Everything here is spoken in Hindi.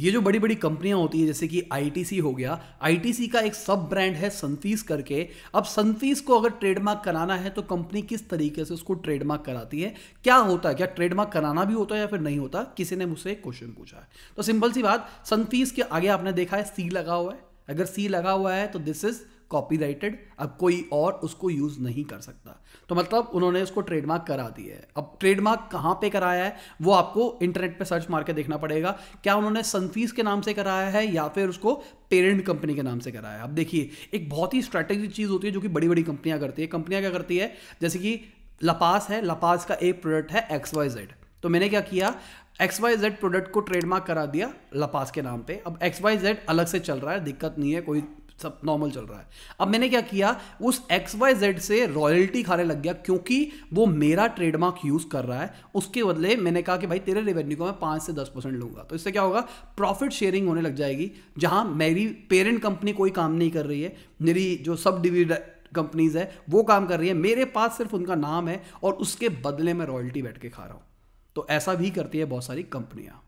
ये जो बड़ी बड़ी कंपनियां होती है जैसे कि आईटीसी हो गया आईटीसी का एक सब ब्रांड है सनफीस करके अब सनफीस को अगर ट्रेडमार्क कराना है तो कंपनी किस तरीके से उसको ट्रेडमार्क कराती है क्या होता है क्या ट्रेडमार्क कराना भी होता है या फिर नहीं होता किसी ने मुझसे एक क्वेश्चन पूछा है तो सिंपल सी बात सनफीस के आगे आपने देखा है सी लगा हुआ है अगर सी लगा हुआ है तो दिस इज कॉपीराइटेड अब कोई और उसको यूज़ नहीं कर सकता तो मतलब उन्होंने उसको ट्रेडमार्क करा दिया है अब ट्रेडमार्क कहाँ पे कराया है वो आपको इंटरनेट पे सर्च मार के देखना पड़ेगा क्या उन्होंने सनफीस के नाम से कराया है या फिर उसको पेरेंट कंपनी के नाम से कराया है अब देखिए एक बहुत ही स्ट्रैटेजिक चीज़ होती है जो कि बड़ी बड़ी कंपनियाँ करती है कंपनियाँ क्या करती है जैसे कि लपास है लपास का एक प्रोडक्ट है एक्स वाई जेड तो मैंने क्या किया एक्स वाई जेड प्रोडक्ट को ट्रेडमार्क करा दिया लपास के नाम पे अब एक्स वाई जेड अलग से चल रहा है दिक्कत नहीं है कोई सब नॉर्मल चल रहा है अब मैंने क्या किया उस एक्स वाई जेड से रॉयल्टी खाने लग गया क्योंकि वो मेरा ट्रेडमार्क यूज़ कर रहा है उसके बदले मैंने कहा कि भाई तेरे रेवेन्यू को मैं पांच से दस परसेंट लूंगा तो इससे क्या होगा प्रॉफिट शेयरिंग होने लग जाएगी जहां मेरी पेरेंट कंपनी कोई काम नहीं कर रही है मेरी जो सब डिविड कंपनीज है वो काम कर रही है मेरे पास सिर्फ उनका नाम है और उसके बदले में रॉयल्टी बैठ के खा रहा हूं तो ऐसा भी करती है बहुत सारी कंपनियां